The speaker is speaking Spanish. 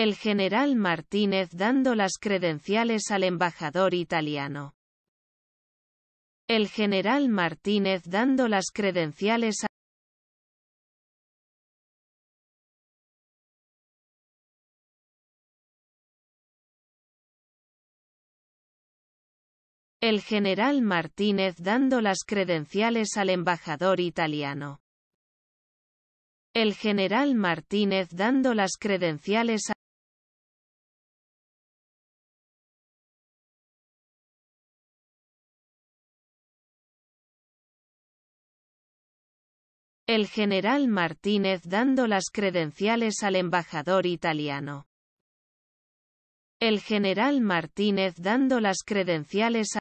El general Martínez dando las credenciales al embajador italiano. El general Martínez dando las credenciales a El general Martínez dando las credenciales al embajador italiano. El general Martínez dando las credenciales a El general Martínez dando las credenciales al embajador italiano. El general Martínez dando las credenciales a